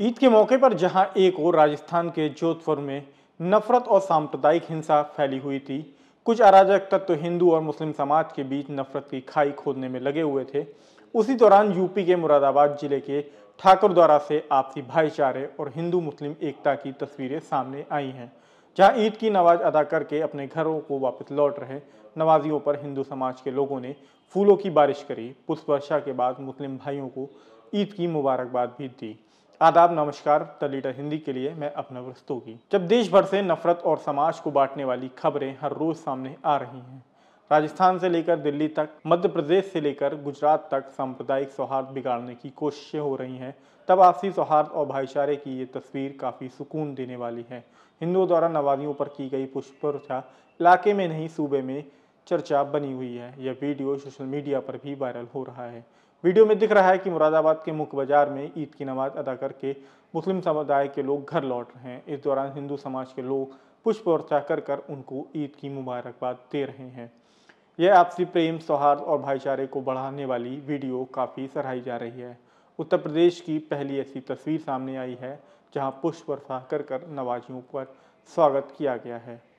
ईद के मौके पर जहां एक ओर राजस्थान के जोधपुर में नफरत और सांप्रदायिक हिंसा फैली हुई थी कुछ अराजक तत्व तो हिंदू और मुस्लिम समाज के बीच नफरत की खाई खोदने में लगे हुए थे उसी दौरान यूपी के मुरादाबाद जिले के ठाकुर द्वारा से आपसी भाईचारे और हिंदू मुस्लिम एकता की तस्वीरें सामने आई हैं जहां ईद की नमाज अदा करके अपने घरों को वापस लौट रहे नवाजियों पर हिंदू समाज के लोगों ने फूलों की बारिश करी पुष्प वर्षा के बाद मुस्लिम भाइयों को ईद की मुबारकबाद भी दी आदाब नमस्कार द लीडर हिंदी के लिए मैं अपना की जब देश भर से नफरत और समाज को बांटने वाली खबरें हर रोज सामने आ रही हैं राजस्थान से लेकर दिल्ली तक मध्य प्रदेश से लेकर गुजरात तक सांप्रदायिक सौहार्द बिगाड़ने की कोशिशें हो रही हैं तब आपसी सौहार्द और भाईचारे की ये तस्वीर काफ़ी सुकून देने वाली है हिंदुओं द्वारा नवाजियों पर की गई पुष्परचा इलाके में नहीं सूबे में चर्चा बनी हुई है यह वीडियो सोशल मीडिया पर भी वायरल हो रहा है वीडियो में दिख रहा है कि मुरादाबाद के मुख्य बाजार में ईद की नमाज अदा करके मुस्लिम समुदाय के लोग घर लौट रहे हैं इस दौरान हिंदू समाज के लोग पुष्प वर्षा कर कर उनको ईद की मुबारकबाद दे रहे हैं यह आपसी प्रेम सौहार्द और भाईचारे को बढ़ाने वाली वीडियो काफ़ी सराही जा रही है उत्तर प्रदेश की पहली ऐसी तस्वीर सामने आई है जहां पुष्प वर्षा कर कर नवाजियों पर स्वागत किया गया है